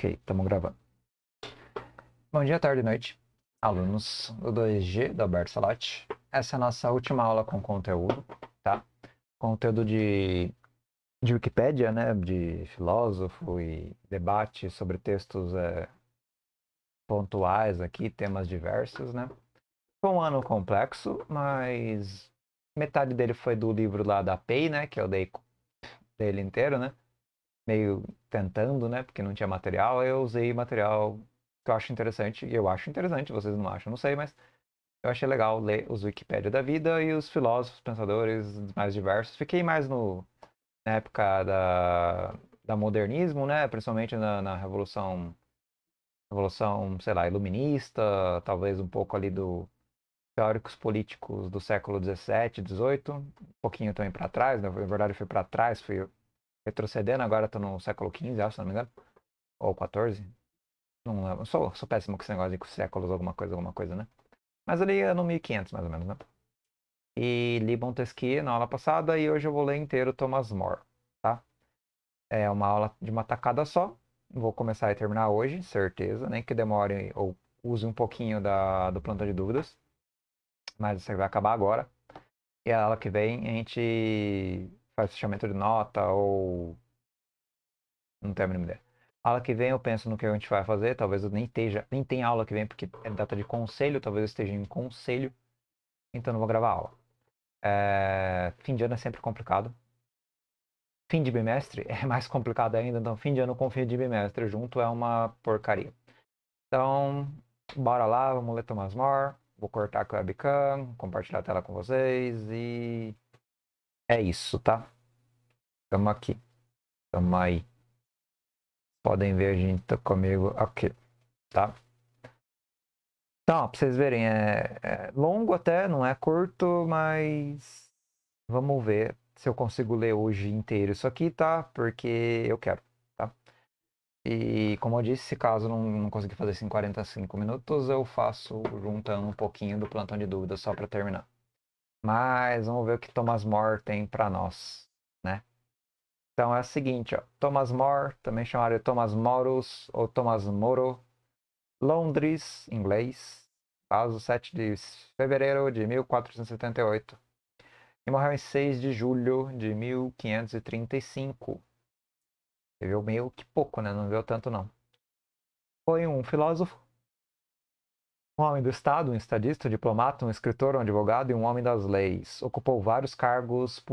Ok, estamos gravando. Bom dia, tarde e noite, alunos do 2G do Alberto Salati. Essa é a nossa última aula com conteúdo, tá? Conteúdo de, de Wikipédia, né? De filósofo e debate sobre textos é, pontuais aqui, temas diversos, né? Foi um ano complexo, mas metade dele foi do livro lá da PEI, né? Que eu dei dele inteiro, né? meio tentando, né? Porque não tinha material, eu usei material que eu acho interessante, e eu acho interessante, vocês não acham, não sei, mas eu achei legal ler os Wikipédia da vida e os filósofos, pensadores mais diversos. Fiquei mais no, na época da, da modernismo, né? Principalmente na, na Revolução, Revolução, sei lá, iluminista, talvez um pouco ali do teóricos políticos do século 17, 18, um pouquinho também para trás, né? na verdade eu fui para trás, fui retrocedendo, agora tô no século XV, acho, se não me engano. Ou XIV. Não lembro. Sou, sou péssimo com esse negócio de séculos, alguma coisa, alguma coisa, né? Mas ali é no 1500, mais ou menos, né? E li Montesquieu na aula passada e hoje eu vou ler inteiro Thomas More, tá? É uma aula de uma tacada só. Vou começar e terminar hoje, certeza. Nem que demore ou use um pouquinho da, do planta de dúvidas. Mas você vai acabar agora. E a aula que vem a gente faz fechamento de nota ou. Não tenho a mínima ideia. Aula que vem eu penso no que a gente vai fazer, talvez eu nem esteja, nem tenha aula que vem porque é data de conselho, talvez eu esteja em conselho, então não vou gravar aula. É... Fim de ano é sempre complicado. Fim de bimestre é mais complicado ainda, então fim de ano com fim de bimestre junto é uma porcaria. Então, bora lá, vamos ler Thomas More. Vou cortar a webcam, compartilhar a tela com vocês e é isso, tá? Tamo aqui. Tamo aí. Podem ver, a gente tá comigo aqui, tá? Então, para vocês verem, é, é longo até, não é curto, mas vamos ver se eu consigo ler hoje inteiro isso aqui, tá? Porque eu quero, tá? E como eu disse, caso não, não conseguir fazer isso em 45 minutos, eu faço juntando um pouquinho do plantão de dúvidas só para terminar. Mas vamos ver o que Thomas More tem para nós, né? Então é o seguinte, ó, Thomas More, também chamado de Thomas Morus ou Thomas Moro, Londres, inglês, caso 7 de fevereiro de 1478 e morreu em 6 de julho de 1535. Viveu meio que pouco, né? Não viu tanto não. Foi um filósofo, um homem do Estado, um estadista, um diplomata, um escritor, um advogado e um homem das leis. Ocupou vários cargos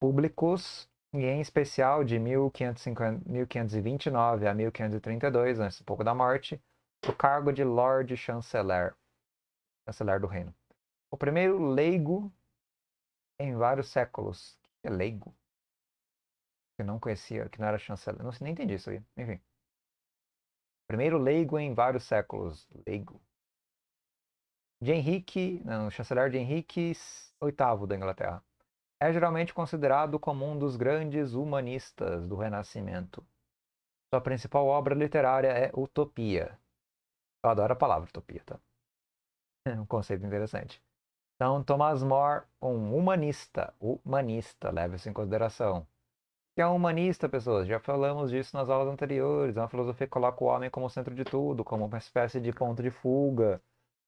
públicos, e em especial de 1550, 1529 a 1532, antes um pouco da morte, o cargo de Lord Chanceler, chanceler do reino. O primeiro leigo em vários séculos. Que é leigo? Que não conhecia, que não era chanceler. Não sei, nem entendi isso aí. Enfim. Primeiro leigo em vários séculos. Leigo de Henrique, não, né, chanceler de Henrique VIII da Inglaterra. É geralmente considerado como um dos grandes humanistas do Renascimento. Sua principal obra literária é Utopia. Eu adoro a palavra utopia, tá? É um conceito interessante. Então, Thomas More, um humanista, humanista, leve isso em consideração. Que é um humanista, pessoas, já falamos disso nas aulas anteriores. É uma filosofia que coloca o homem como centro de tudo, como uma espécie de ponto de fuga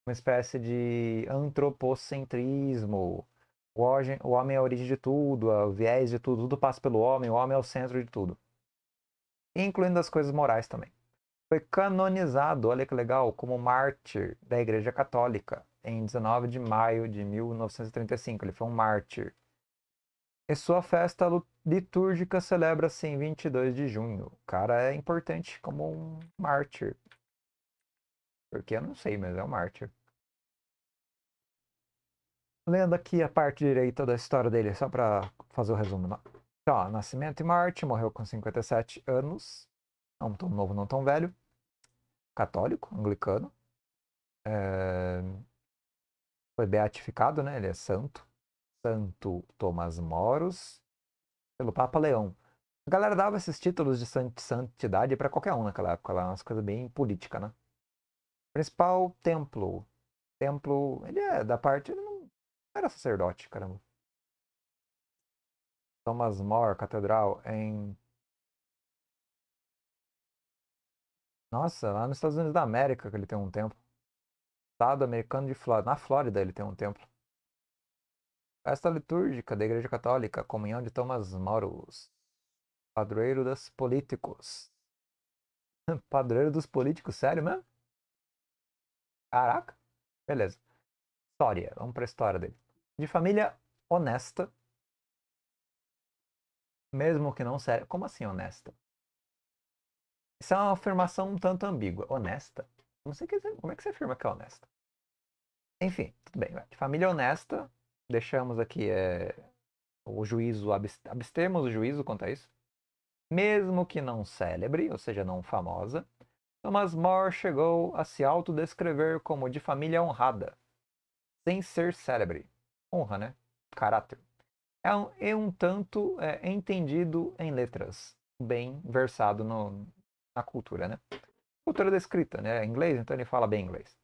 uma espécie de antropocentrismo. O homem, o homem é a origem de tudo, é o viés de tudo, tudo passa pelo homem, o homem é o centro de tudo. Incluindo as coisas morais também. Foi canonizado, olha que legal, como mártir da Igreja Católica em 19 de maio de 1935. Ele foi um mártir. E sua festa litúrgica celebra-se em 22 de junho. O cara é importante como um mártir. Porque eu não sei, mas é um mártir. Lendo aqui a parte direita da história dele, só para fazer o resumo. Tá, nascimento em Marte, morreu com 57 anos. Não tão novo, não tão velho. Católico, anglicano. É... Foi beatificado, né? Ele é santo. Santo Tomás Moros, pelo Papa Leão. A galera dava esses títulos de santidade para qualquer um naquela época, lá, umas coisas bem política, né? principal templo. Templo, ele é da parte, ele não era sacerdote, caramba. Thomas More Catedral em Nossa, lá nos Estados Unidos da América que ele tem um templo. Estado americano de Flórida. Na Flórida ele tem um templo. Festa litúrgica da Igreja Católica, comunhão de Thomas Moros. Padroeiro dos políticos. Padroeiro dos políticos, sério mesmo? Caraca. Beleza. História. Vamos pra história dele. De família honesta. Mesmo que não séria. Como assim honesta? Isso é uma afirmação um tanto ambígua. Honesta? Não sei que, como é que você afirma que é honesta. Enfim, tudo bem. De família honesta, deixamos aqui é, o juízo, abstemos o juízo quanto a isso. Mesmo que não célebre, ou seja, não famosa, Thomas More chegou a se autodescrever como de família honrada, sem ser célebre. Honra, né? Caráter. É um, é um tanto é, entendido em letras, bem versado no, na cultura, né? Cultura da escrita, né? É inglês, então ele fala bem inglês.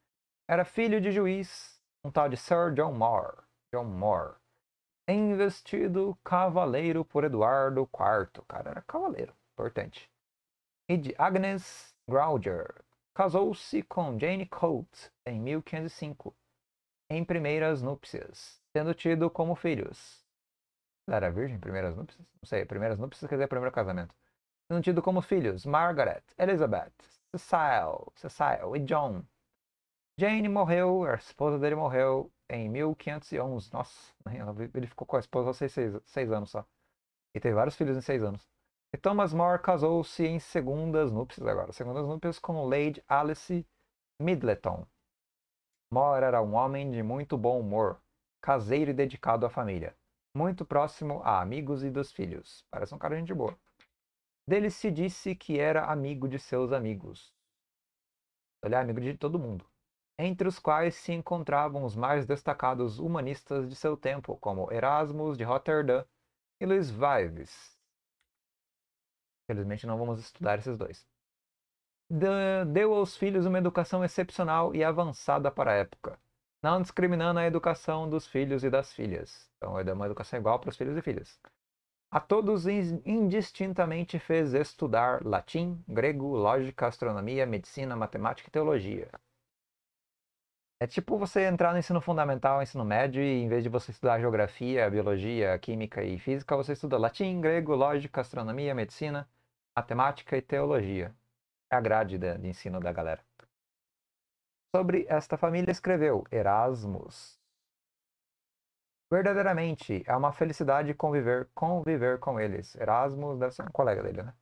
Era filho de juiz, um tal de Sir John More, John More, investido cavaleiro por Eduardo IV. O cara era cavaleiro, importante. E de Agnes Grounder casou-se com Jane Coates em 1505, em primeiras núpcias, tendo tido como filhos. Ela era virgem, primeiras núpcias? Não sei, primeiras núpcias quer dizer primeiro casamento. Tendo tido como filhos Margaret, Elizabeth, Cecil, Cecil e John. Jane morreu, a esposa dele morreu em 1511. Nossa, ele ficou com a esposa há seis, seis, seis anos só. E teve vários filhos em seis anos. E Thomas More casou-se em segundas núpcias agora, segundas núpcias com Lady Alice Middleton. More era um homem de muito bom humor, caseiro e dedicado à família, muito próximo a amigos e dos filhos. Parece um cara de gente boa. Dele se disse que era amigo de seus amigos. Ele é amigo de todo mundo. Entre os quais se encontravam os mais destacados humanistas de seu tempo, como Erasmus de Rotterdam e Luiz Vives, Infelizmente não vamos estudar esses dois. Deu aos filhos uma educação excepcional e avançada para a época, não discriminando a educação dos filhos e das filhas. Então, ele deu uma educação igual para os filhos e filhas. A todos indistintamente fez estudar latim, grego, lógica, astronomia, medicina, matemática e teologia. É tipo você entrar no ensino fundamental, ensino médio, e em vez de você estudar geografia, biologia, química e física, você estuda latim, grego, lógica, astronomia, medicina, matemática e teologia. É a grade de ensino da galera. Sobre esta família escreveu Erasmus. Verdadeiramente, é uma felicidade conviver, conviver com eles. Erasmus deve ser um colega dele, né?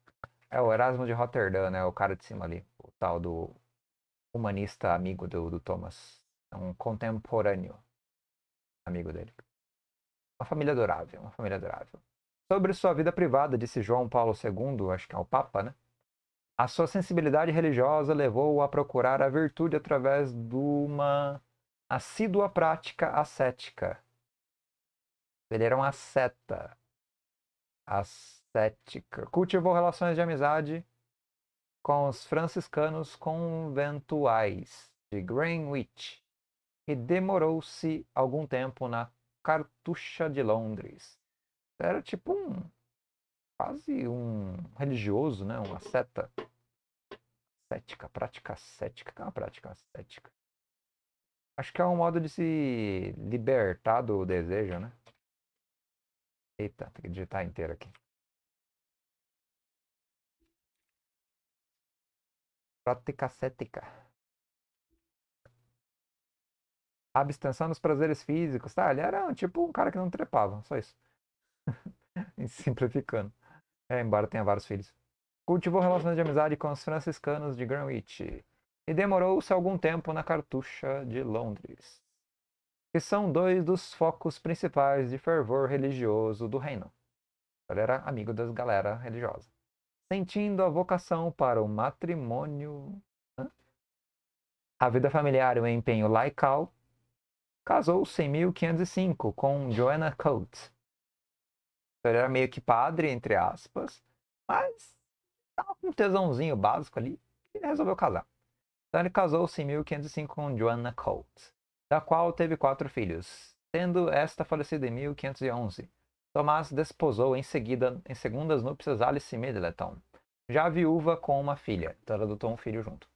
É o Erasmus de Rotterdam, né? O cara de cima ali. O tal do humanista amigo do, do Thomas. É um contemporâneo amigo dele. Uma família adorável, uma família adorável sobre sua vida privada, disse João Paulo II, acho que é o Papa, né? A sua sensibilidade religiosa levou-o a procurar a virtude através de uma assídua prática ascética. Ele era um asceta. Ascética. Cultivou relações de amizade com os franciscanos conventuais de Greenwich e demorou-se algum tempo na Cartucha de Londres. Era tipo um. quase um religioso, né? Uma seta. Cética, prática cética. que é uma prática cética? Acho que é um modo de se libertar do desejo, né? Eita, tem que digitar inteiro aqui. Prática cética. Abstenção dos prazeres físicos, tá? Ele era tipo um cara que não trepava, só isso. Simplificando. É, embora tenha vários filhos. Cultivou relações de amizade com os franciscanos de Greenwich e demorou-se algum tempo na cartucha de Londres, que são dois dos focos principais de fervor religioso do reino. Ele era amigo das galera religiosa. Sentindo a vocação para o matrimônio, a vida familiar e o empenho laical, casou-se em 1505 com Joanna Coates, então, ele era meio que padre, entre aspas, mas tava com um tesãozinho básico ali e resolveu casar. Então ele casou-se em 1505 com Joanna Colt, da qual teve quatro filhos, sendo esta falecida em 1511. Tomás desposou em seguida, em segundas núpcias, Alice Middleton, já viúva com uma filha, então ela adotou um filho junto.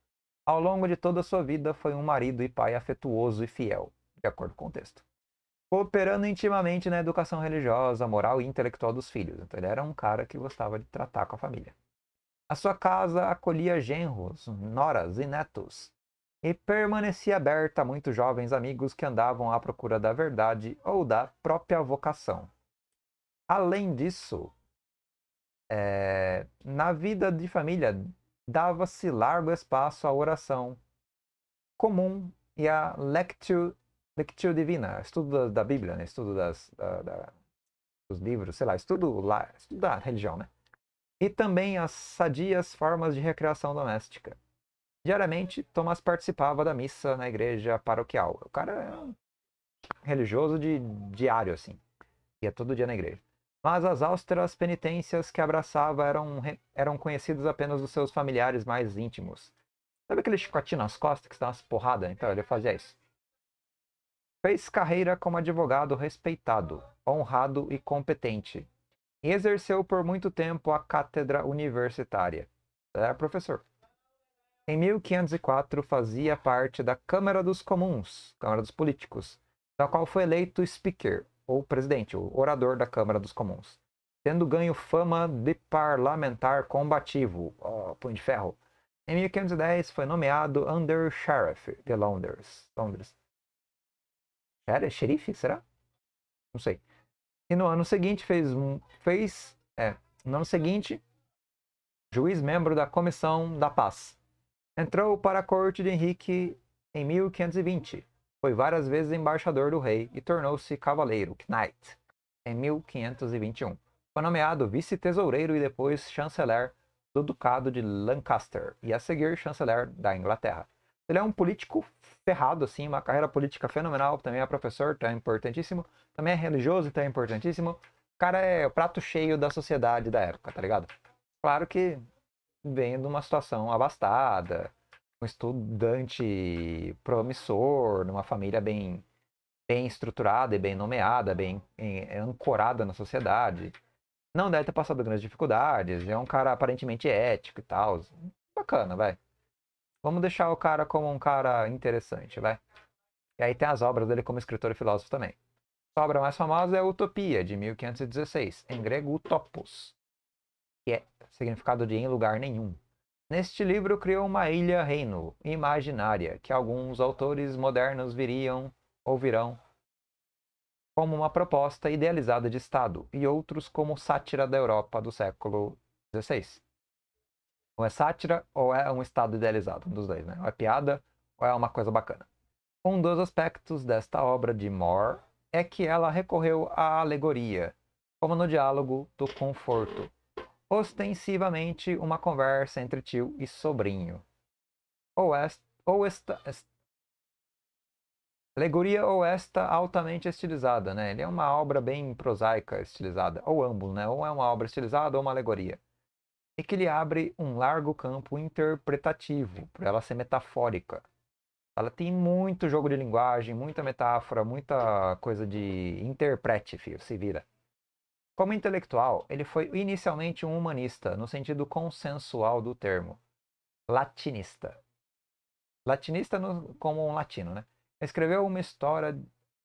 Ao longo de toda a sua vida, foi um marido e pai afetuoso e fiel, de acordo com o texto cooperando intimamente na educação religiosa, moral e intelectual dos filhos. Então ele era um cara que gostava de tratar com a família. A sua casa acolhia genros, noras e netos, e permanecia aberta a muitos jovens amigos que andavam à procura da verdade ou da própria vocação. Além disso, é, na vida de família dava-se largo espaço à oração comum e à lectio Lectio Divina, estudo da, da Bíblia, né? estudo das, da, da, dos livros, sei lá, estudo, lá, estudo da religião, né? E também as sadias formas de recreação doméstica. Diariamente, Thomas participava da missa na igreja paroquial. O cara é um religioso de diário, assim. Ia todo dia na igreja. Mas as austeras penitências que abraçava eram, eram conhecidas apenas dos seus familiares mais íntimos. Sabe aquele chicotinho nas costas que está umas porradas? Então, ele fazia isso. Fez carreira como advogado respeitado, honrado e competente. E exerceu por muito tempo a cátedra universitária. Era é, professor. Em 1504 fazia parte da Câmara dos Comuns, Câmara dos Políticos, da qual foi eleito speaker, ou presidente, o orador da Câmara dos Comuns, tendo ganho fama de parlamentar combativo, oh, punho de ferro. Em 1510 foi nomeado Under Sheriff de Londres, Londres era é xerife, será? Não sei. E no ano seguinte fez um. Fez. É. No ano seguinte, juiz membro da Comissão da Paz. Entrou para a corte de Henrique em 1520. Foi várias vezes embaixador do rei e tornou-se cavaleiro, knight, em 1521. Foi nomeado vice-tesoureiro e depois chanceler do Ducado de Lancaster e a seguir chanceler da Inglaterra. Ele é um político ferrado, assim, uma carreira política fenomenal, também é professor, tá importantíssimo, também é religioso, tá importantíssimo. O cara é o prato cheio da sociedade da época, tá ligado? Claro que vem de uma situação abastada, um estudante promissor, numa família bem, bem estruturada e bem nomeada, bem é, ancorada na sociedade. Não deve ter passado grandes dificuldades, é um cara aparentemente ético e tal. Bacana, vai. Vamos deixar o cara como um cara interessante, vai. E aí tem as obras dele como escritor e filósofo também. Sua obra mais famosa é Utopia, de 1516, em grego Utopos, que é significado de em lugar nenhum. Neste livro criou uma ilha-reino imaginária que alguns autores modernos viriam ou virão como uma proposta idealizada de Estado e outros como sátira da Europa do século XVI. Ou é sátira ou é um estado idealizado, um dos dois, né? Ou é piada ou é uma coisa bacana. Um dos aspectos desta obra de Moore é que ela recorreu à alegoria, como no diálogo do conforto, ostensivamente uma conversa entre tio e sobrinho. Ou esta, ou esta, esta Alegoria ou esta altamente estilizada, né? Ele é uma obra bem prosaica, estilizada, ou ambos, né? Ou é uma obra estilizada ou uma alegoria e é que lhe abre um largo campo interpretativo, para ela ser metafórica. Ela tem muito jogo de linguagem, muita metáfora, muita coisa de interprete, filho, se vira. Como intelectual, ele foi inicialmente um humanista, no sentido consensual do termo. Latinista. Latinista no, como um latino, né? Escreveu uma história,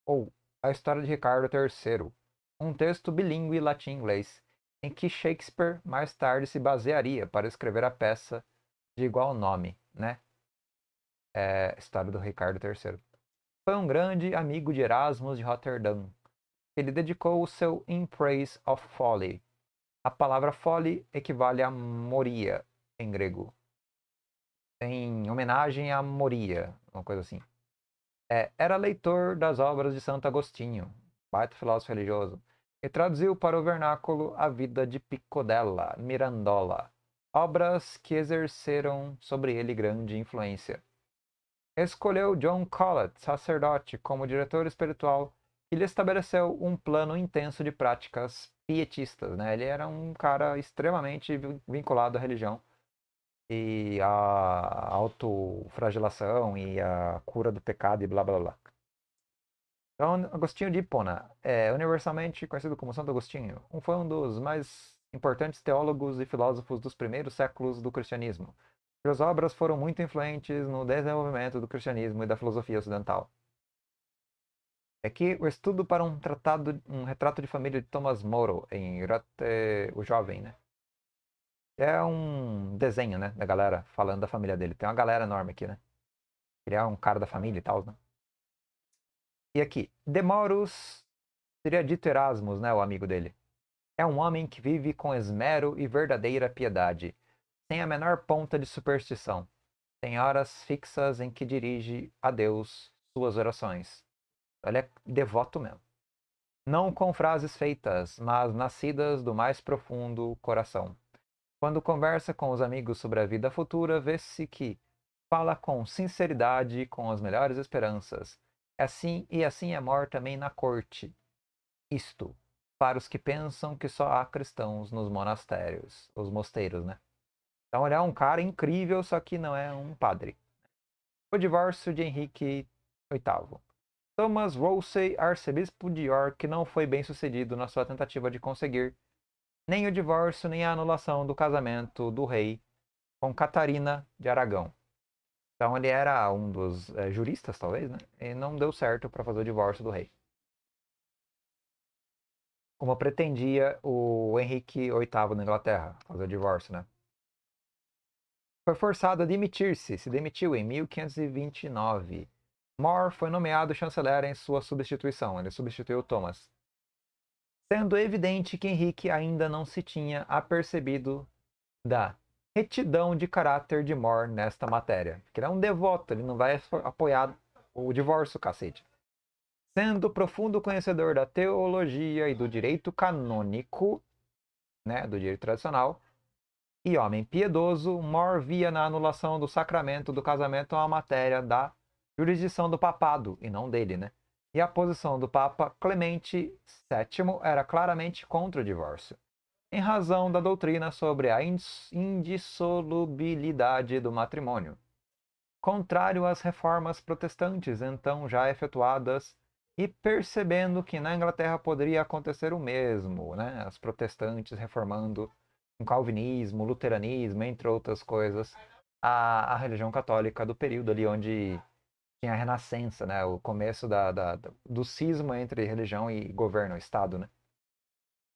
ou a história de Ricardo III, um texto bilíngue latim-inglês, em que Shakespeare mais tarde se basearia para escrever a peça de igual nome, né? É, história do Ricardo III. Foi um grande amigo de Erasmus de Rotterdam. Ele dedicou o seu In Praise of Folly. A palavra folly equivale a moria em grego. Em homenagem a moria, uma coisa assim. É, era leitor das obras de Santo Agostinho, baita filósofo religioso e traduziu para o vernáculo a vida de Picodella, Mirandola, obras que exerceram sobre ele grande influência. Escolheu John Collett, sacerdote, como diretor espiritual e lhe estabeleceu um plano intenso de práticas pietistas. Né? Ele era um cara extremamente vinculado à religião e à autofragilação e à cura do pecado e blá blá blá. Então, Agostinho de Hipona é universalmente conhecido como Santo Agostinho. Um foi um dos mais importantes teólogos e filósofos dos primeiros séculos do cristianismo. Suas obras foram muito influentes no desenvolvimento do cristianismo e da filosofia ocidental. Aqui é o estudo para um tratado, um retrato de família de Thomas Moro em Rote, é, o Jovem, né? É um desenho, né, da galera falando da família dele. Tem uma galera enorme aqui, né? Criar um cara da família e tal, né? E aqui, Demorus seria dito Erasmus, né, o amigo dele. É um homem que vive com esmero e verdadeira piedade, sem a menor ponta de superstição. Tem horas fixas em que dirige a Deus suas orações. Ele é devoto mesmo. Não com frases feitas, mas nascidas do mais profundo coração. Quando conversa com os amigos sobre a vida futura, vê-se que fala com sinceridade e com as melhores esperanças Assim e assim é mor também na corte. Isto, para os que pensam que só há cristãos nos monastérios, os mosteiros, né? Então ele é um cara incrível, só que não é um padre. O divórcio de Henrique VIII. Thomas Wolsey, arcebispo de York, não foi bem sucedido na sua tentativa de conseguir nem o divórcio nem a anulação do casamento do rei com Catarina de Aragão. Então ele era um dos é, juristas, talvez, né? E não deu certo para fazer o divórcio do rei. Como pretendia o Henrique VIII na Inglaterra, fazer o divórcio, né? Foi forçado a demitir-se, se demitiu em 1529. More foi nomeado chanceler em sua substituição, ele substituiu Thomas. Sendo evidente que Henrique ainda não se tinha apercebido da retidão de caráter de Mor nesta matéria. Porque ele é um devoto, ele não vai apoiar o divórcio, cacete. Sendo profundo conhecedor da teologia e do direito canônico, né, do direito tradicional, e homem piedoso, Mor via na anulação do sacramento do casamento uma matéria da jurisdição do papado, e não dele, né? E a posição do Papa Clemente VII era claramente contra o divórcio em razão da doutrina sobre a indissolubilidade do matrimônio. Contrário às reformas protestantes então já efetuadas, e percebendo que na Inglaterra poderia acontecer o mesmo, né? as protestantes reformando o calvinismo, o luteranismo, entre outras coisas, a, a, religião católica do período ali onde tinha a renascença, né? o começo da, da, do cisma entre religião e governo, Estado. Né?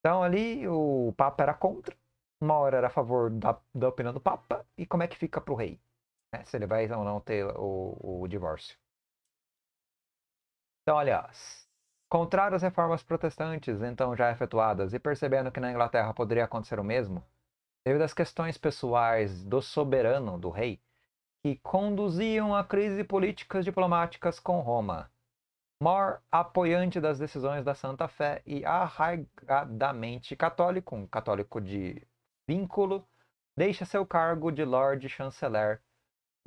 Então ali o Papa era contra, uma hora era a favor da, da opinião do Papa, e como é que fica para o rei? Né? Se ele vai ou não ter o, o divórcio. Então, olha, contrário às reformas protestantes então já efetuadas e percebendo que na Inglaterra poderia acontecer o mesmo, devido às questões pessoais do soberano, do rei, que conduziam a crise políticas diplomáticas com Roma. More, apoiante das decisões da Santa Fé e arraigadamente católico, um católico de vínculo, deixa seu cargo de Lord Chanceler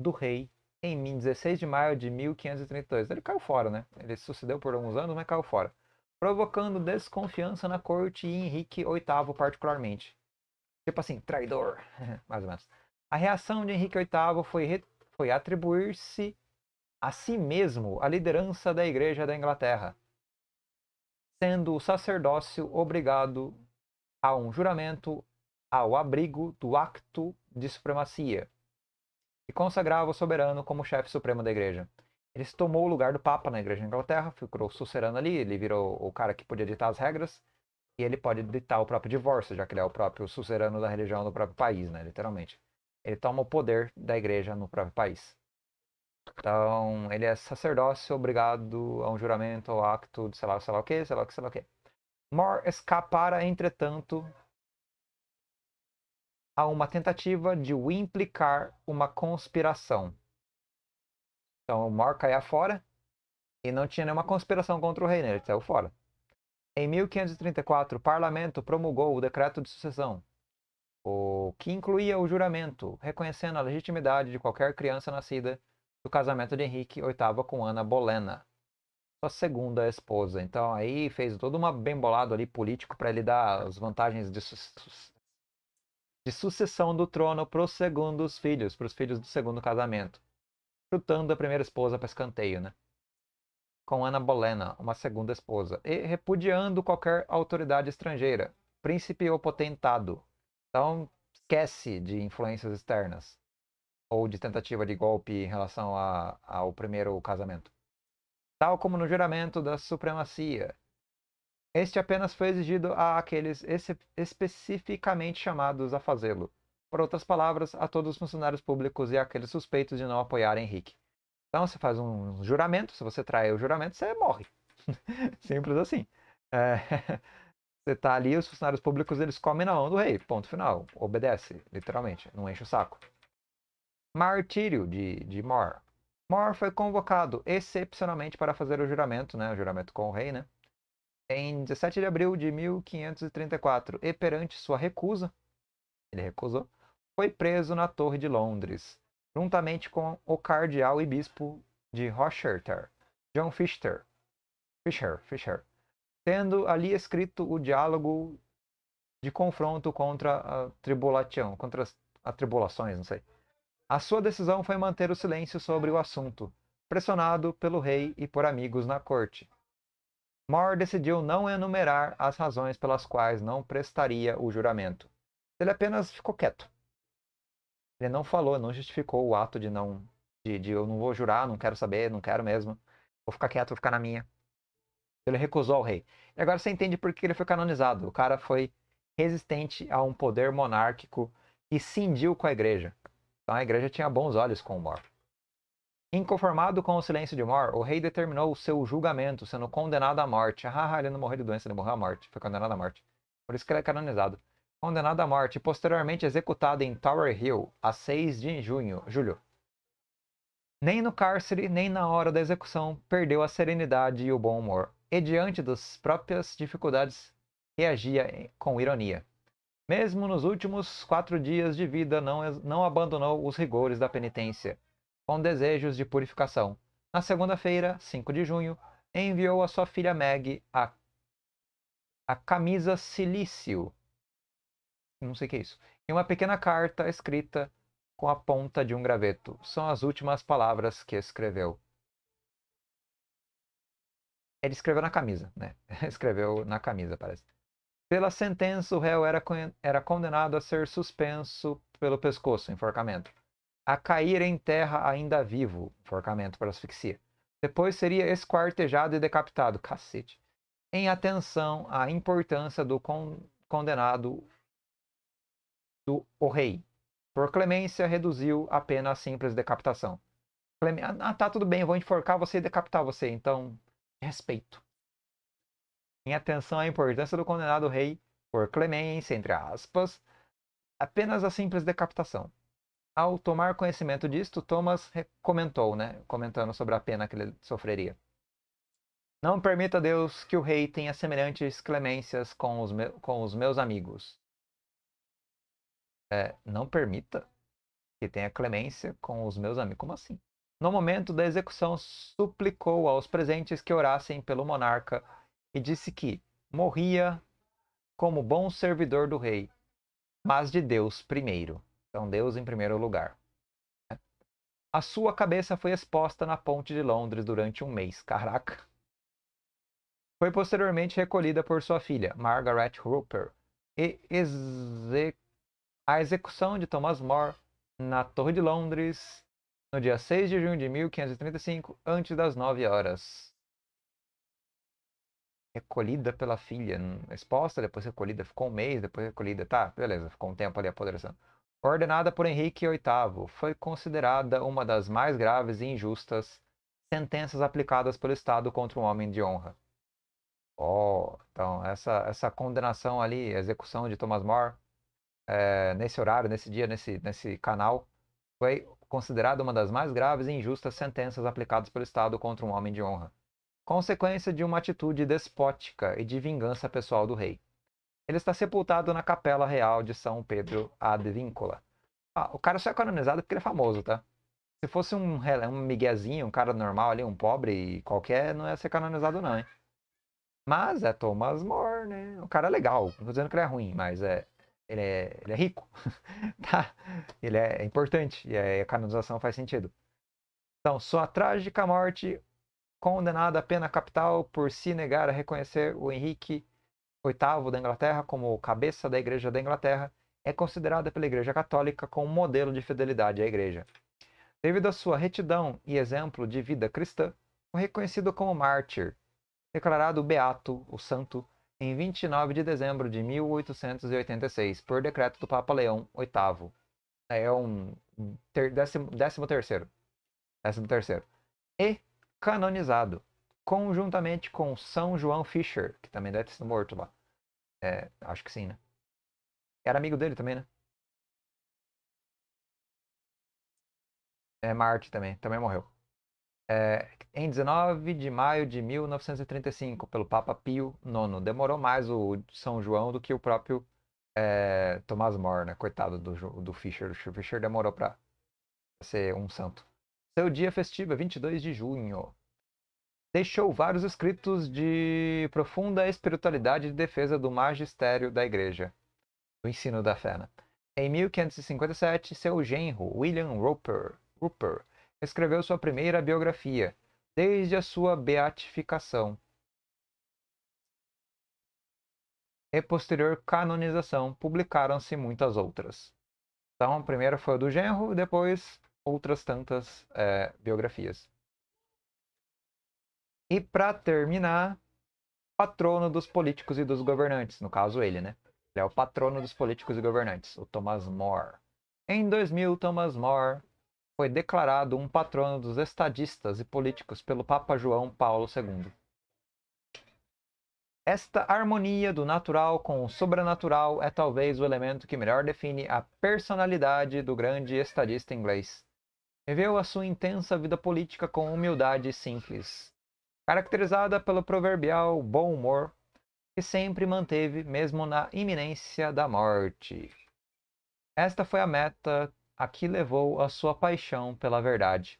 do Rei em 16 de maio de 1532. Ele caiu fora, né? Ele sucedeu por alguns anos, mas caiu fora. Provocando desconfiança na corte e Henrique VIII, particularmente. Tipo assim, traidor, mais ou menos. A reação de Henrique VIII foi, foi atribuir-se a si mesmo a liderança da Igreja da Inglaterra, sendo o sacerdócio obrigado a um juramento ao abrigo do Acto de Supremacia, que consagrava o soberano como chefe supremo da Igreja. Ele se tomou o lugar do Papa na Igreja da Inglaterra, ficou sucerano ali, ele virou o cara que podia ditar as regras, e ele pode ditar o próprio divórcio, já que ele é o próprio sucerano da religião do próprio país, né, literalmente. Ele toma o poder da igreja no próprio país. Então, ele é sacerdócio obrigado a um juramento ou acto de sei lá, sei lá o que, sei lá o que, sei lá o que. More escapara, entretanto, a uma tentativa de o implicar uma conspiração. Então, o More caía fora e não tinha nenhuma conspiração contra o rei, né? ele saiu fora. Em 1534, o parlamento promulgou o decreto de sucessão, o que incluía o juramento, reconhecendo a legitimidade de qualquer criança nascida do casamento de Henrique VIII com Ana Bolena, sua segunda esposa. Então aí fez toda uma bembolado ali político para ele dar as vantagens de, su de sucessão do trono para os segundos filhos, para os filhos do segundo casamento, chutando a primeira esposa para escanteio, né? Com Ana Bolena, uma segunda esposa, e repudiando qualquer autoridade estrangeira, príncipe ou potentado. Então esquece de influências externas ou de tentativa de golpe em relação a, ao primeiro casamento. Tal como no juramento da supremacia. Este apenas foi exigido a aqueles especificamente chamados a fazê-lo. Por outras palavras, a todos os funcionários públicos e aqueles suspeitos de não apoiar Henrique. Então você faz um juramento, se você trair o juramento, você morre. Simples assim. É... Você tá ali, os funcionários públicos, eles comem na mão do rei. Ponto final. Obedece, literalmente. Não enche o saco martírio de, de Mor. Mor foi convocado excepcionalmente para fazer o juramento, né, o juramento com o rei, né, em 17 de abril de 1534 e perante sua recusa, ele recusou, foi preso na Torre de Londres, juntamente com o cardeal e bispo de Rochester, John Fisher, Fisher, Fisher, tendo ali escrito o diálogo de confronto contra a tribulação, contra as tribulações, não sei a sua decisão foi manter o silêncio sobre o assunto, pressionado pelo rei e por amigos na corte. More decidiu não enumerar as razões pelas quais não prestaria o juramento. Ele apenas ficou quieto. Ele não falou, não justificou o ato de não de, de, eu não vou jurar, não quero saber, não quero mesmo. Vou ficar quieto, vou ficar na minha. Ele recusou o rei. E agora você entende por que ele foi canonizado. O cara foi resistente a um poder monárquico e cindiu com a igreja. Então a igreja tinha bons olhos com o Mor. Inconformado com o silêncio de Mor, o rei determinou o seu julgamento, sendo condenado à morte. ah ele não morreu de doença, ele morreu à morte. Foi condenado à morte. Por isso que ele é canonizado. Condenado à morte e posteriormente executado em Tower Hill, a 6 de junho, julho. Nem no cárcere, nem na hora da execução, perdeu a serenidade e o bom humor. E diante das próprias dificuldades, reagia com ironia. Mesmo nos últimos quatro dias de vida, não, não abandonou os rigores da penitência, com desejos de purificação. Na segunda-feira, 5 de junho, enviou a sua filha Meg a, a camisa silício. Não sei o que é isso. E uma pequena carta escrita com a ponta de um graveto. São as últimas palavras que escreveu. Ele escreveu na camisa, né? Escreveu na camisa, parece. Pela sentença, o réu era, era condenado a ser suspenso pelo pescoço, enforcamento, a cair em terra ainda vivo, enforcamento por asfixia. Depois seria esquartejado e decapitado, cacete. Em atenção à importância do con condenado do o rei. Por clemência, reduziu a pena à simples decapitação. Clem... Ah, tá, tudo bem, eu vou enforcar você e decapitar você, então, respeito. Em atenção à importância do condenado rei, por clemência, entre aspas, apenas a simples decapitação. Ao tomar conhecimento disto, Thomas comentou, né, comentando sobre a pena que ele sofreria. Não permita Deus que o rei tenha semelhantes clemências com os, me com os meus amigos. É, não permita que tenha clemência com os meus amigos. Como assim? No momento da execução, suplicou aos presentes que orassem pelo monarca e disse que morria como bom servidor do rei, mas de Deus primeiro. Então, Deus em primeiro lugar. Né? A sua cabeça foi exposta na ponte de Londres durante um mês. Caraca! Foi posteriormente recolhida por sua filha, Margaret Rupert, e exe... a execução de Thomas More na Torre de Londres no dia 6 de junho de 1535, antes das 9 horas recolhida pela filha, hum, exposta, depois recolhida, ficou um mês, depois recolhida, tá, beleza, ficou um tempo ali apodrecendo. Ordenada por Henrique VIII, foi considerada uma das mais graves e injustas sentenças aplicadas pelo Estado contra um homem de honra. Oh, então essa, essa condenação ali, execução de Thomas More, é, nesse horário, nesse dia, nesse, nesse canal, foi considerada uma das mais graves e injustas sentenças aplicadas pelo Estado contra um homem de honra consequência de uma atitude despótica e de vingança pessoal do rei. Ele está sepultado na Capela Real de São Pedro ad Víncula. Ah, o cara só é canonizado porque ele é famoso, tá? Se fosse um, um miguezinho, um cara normal ali, um pobre qualquer, não ia ser canonizado não, hein? Mas é Thomas More, né? O cara é legal. Não tô dizendo que ele é ruim, mas é, ele, é, ele é rico, tá? Ele é importante e a canonização faz sentido. Então, sua trágica morte condenado à pena capital por se negar a reconhecer o Henrique VIII da Inglaterra como cabeça da Igreja da Inglaterra, é considerada pela Igreja Católica como modelo de fidelidade à Igreja. Devido à sua retidão e exemplo de vida cristã, foi reconhecido como mártir, declarado beato, o santo, em 29 de dezembro de 1886, por decreto do Papa Leão VIII. É um ter, décimo, décimo terceiro. Décimo terceiro. E canonizado, conjuntamente com São João Fischer, que também deve ter sido morto lá. É, acho que sim, né? Era amigo dele também, né? É, Marte também, também morreu. É, em 19 de maio de 1935, pelo Papa Pio IX. Demorou mais o São João do que o próprio é, Tomás More, né? Coitado do, do Fischer. O Fischer demorou para ser um santo. Seu dia festivo é 22 de junho. Deixou vários escritos de profunda espiritualidade de defesa do magistério da igreja, do ensino da fé. Né? Em 1557, seu genro, William Roper, Roper escreveu sua primeira biografia, desde a sua beatificação e posterior canonização, publicaram-se muitas outras. Então, a primeira foi a do genro, depois outras tantas é, biografias. E para terminar, patrono dos políticos e dos governantes, no caso ele, né? Ele é o patrono dos políticos e governantes, o Thomas More. Em 2000, Thomas More foi declarado um patrono dos estadistas e políticos pelo Papa João Paulo II. Esta harmonia do natural com o sobrenatural é talvez o elemento que melhor define a personalidade do grande estadista inglês. Viveu a sua intensa vida política com humildade simples, caracterizada pelo proverbial bom humor que sempre manteve mesmo na iminência da morte. Esta foi a meta a que levou a sua paixão pela verdade.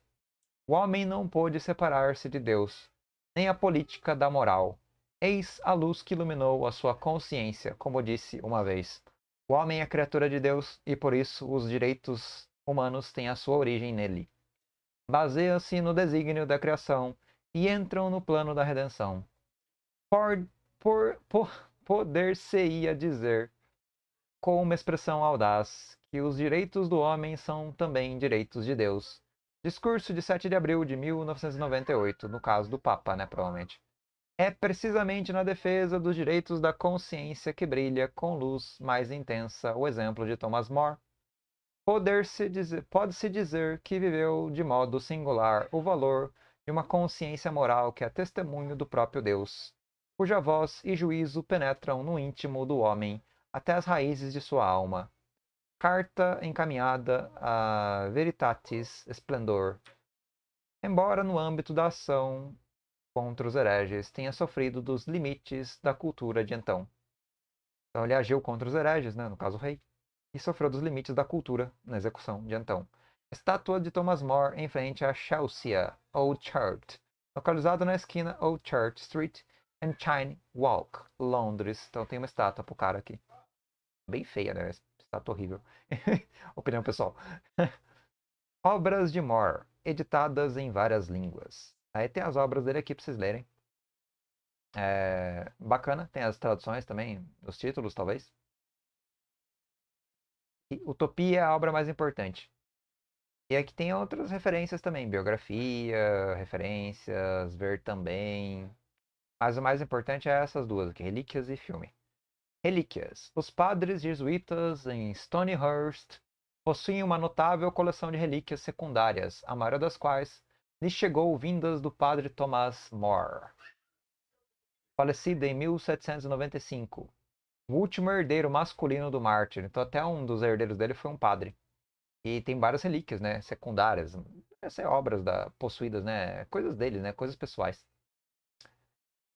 O homem não pôde separar-se de Deus, nem a política da moral. Eis a luz que iluminou a sua consciência, como disse uma vez. O homem é criatura de Deus e por isso os direitos humanos têm a sua origem nele. Baseia-se no desígnio da criação e entram no plano da redenção. Por, por, por poder-se-ia dizer, com uma expressão audaz, que os direitos do homem são também direitos de Deus. Discurso de 7 de abril de 1998, no caso do Papa, né, provavelmente. É precisamente na defesa dos direitos da consciência que brilha com luz mais intensa o exemplo de Thomas More, Poder-se dizer, pode-se dizer que viveu de modo singular o valor de uma consciência moral que é testemunho do próprio Deus, cuja voz e juízo penetram no íntimo do homem até as raízes de sua alma. Carta encaminhada a Veritatis Esplendor. Embora no âmbito da ação contra os hereges tenha sofrido dos limites da cultura de então. Então ele agiu contra os hereges, né? no caso o rei e sofreu dos limites da cultura na execução de Antão. Estátua de Thomas More em frente à Chelsea Old Church, localizada na esquina Old Church Street and Chine Walk, Londres. Então tem uma estátua pro cara aqui. Bem feia, né? Estátua horrível. Opinião pessoal. obras de More, editadas em várias línguas. Aí tem as obras dele aqui pra vocês lerem. É... Bacana, tem as traduções também, os títulos talvez. Utopia é a obra mais importante. E aqui tem outras referências também, biografia, referências, ver também. Mas o mais importante é essas duas aqui, Relíquias e filme. Relíquias. Os padres jesuítas em Stonyhurst possuem uma notável coleção de relíquias secundárias, a maioria das quais lhe chegou vindas do padre Thomas More, falecido em 1795 o último herdeiro masculino do mártir. Então, até um dos herdeiros dele foi um padre. E tem várias relíquias, né? Secundárias. Essas é obras da, possuídas, né? Coisas dele, né? Coisas pessoais.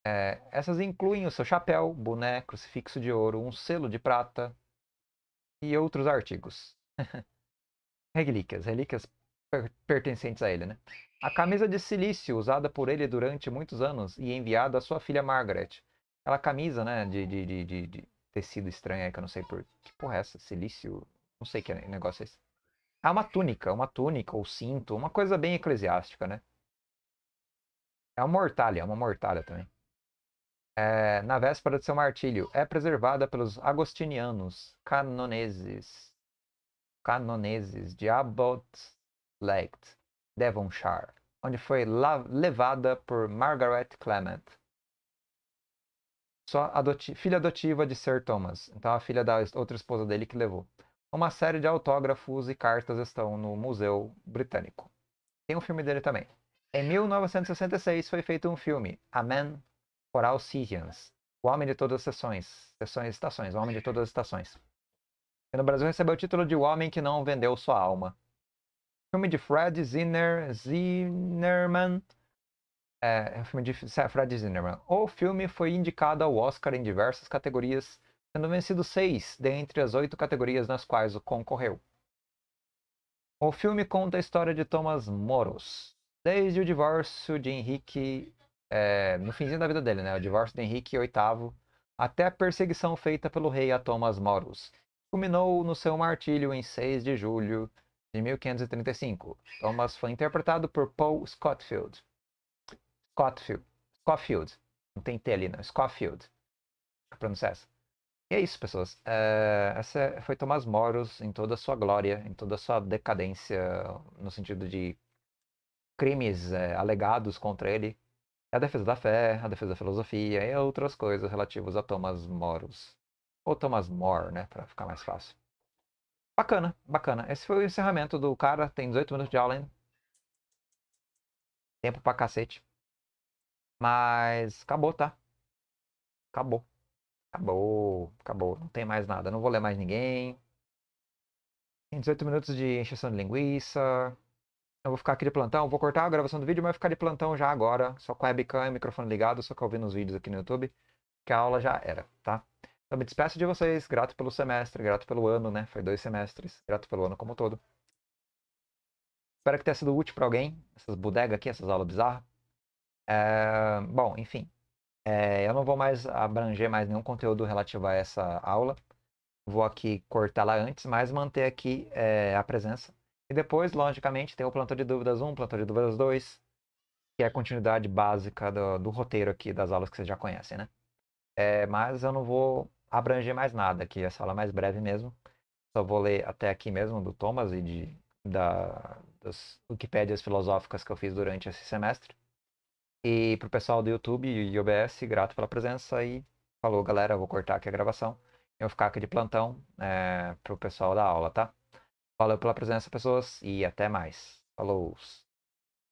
É, essas incluem o seu chapéu, boné, crucifixo de ouro, um selo de prata e outros artigos. relíquias, relíquias per pertencentes a ele, né? A camisa de silício usada por ele durante muitos anos e enviada à sua filha Margaret. Aquela camisa, né, de, de, de, de tecido estranho aí que eu não sei por. Que porra é essa? Silício? Não sei que negócio é esse. É uma túnica, uma túnica ou cinto, uma coisa bem eclesiástica, né? É uma mortalha, é uma mortalha também. É, na véspera de seu martírio, é preservada pelos agostinianos, canoneses, canoneses de Lake Devonshire, onde foi levada por Margaret Clement sua adoti filha adotiva de Sir Thomas, então a filha da outra esposa dele que levou. Uma série de autógrafos e cartas estão no Museu Britânico. Tem um filme dele também. Em 1966 foi feito um filme, A Man for All Seasons, O Homem de Todas as Sessões, Sessões e Estações, O Homem de Todas as Estações. E no Brasil recebeu o título de O Homem que Não Vendeu Sua Alma. Filme de Fred Zinner, Zinnerman, é, é um filme de Fred é Zinnemann. Né, o filme foi indicado ao Oscar em diversas categorias, tendo vencido seis dentre as oito categorias nas quais o concorreu. O filme conta a história de Thomas Moros, desde o divórcio de Henrique, é, no finzinho da vida dele, né? O divórcio de Henrique VIII, até a perseguição feita pelo rei a Thomas Moros, culminou no seu martírio em 6 de julho de 1535. Thomas foi interpretado por Paul Scottfield. Scottfield. Scottfield, Não tem T ali, não. Scottfield, pronúncia. pronunciar essa. E é isso, pessoas. É, essa foi Thomas Moros em toda a sua glória, em toda a sua decadência, no sentido de crimes é, alegados contra ele. A defesa da fé, a defesa da filosofia e outras coisas relativas a Thomas Moros. Ou Thomas More, né? Pra ficar mais fácil. Bacana, bacana. Esse foi o encerramento do cara. Tem 18 minutos de aula hein? Tempo pra cacete. Mas acabou, tá? Acabou. Acabou, acabou. Não tem mais nada. Não vou ler mais ninguém. Tem 18 minutos de encheção de linguiça. Eu vou ficar aqui de plantão. Vou cortar a gravação do vídeo, mas vou ficar de plantão já agora. Só com a webcam e o microfone ligado. Só que eu os nos vídeos aqui no YouTube. Que a aula já era, tá? Então me despeço de vocês. Grato pelo semestre, grato pelo ano, né? Foi dois semestres. Grato pelo ano como um todo. Espero que tenha sido útil para alguém. Essas bodegas aqui, essas aulas bizarras. É, bom, enfim, é, eu não vou mais abranger mais nenhum conteúdo relativo a essa aula. Vou aqui cortá-la antes, mas manter aqui é, a presença. E depois, logicamente, tem o plantão de dúvidas 1, plantão de dúvidas 2, que é a continuidade básica do, do roteiro aqui das aulas que vocês já conhecem, né? É, mas eu não vou abranger mais nada aqui, essa aula é mais breve mesmo. Só vou ler até aqui mesmo do Thomas e de, da, das Wikipédias filosóficas que eu fiz durante esse semestre. E pro pessoal do YouTube e OBS, grato pela presença e falou, galera, eu vou cortar aqui a gravação. Eu vou ficar aqui de plantão é, pro pessoal da aula, tá? Valeu pela presença, pessoas, e até mais. Falou!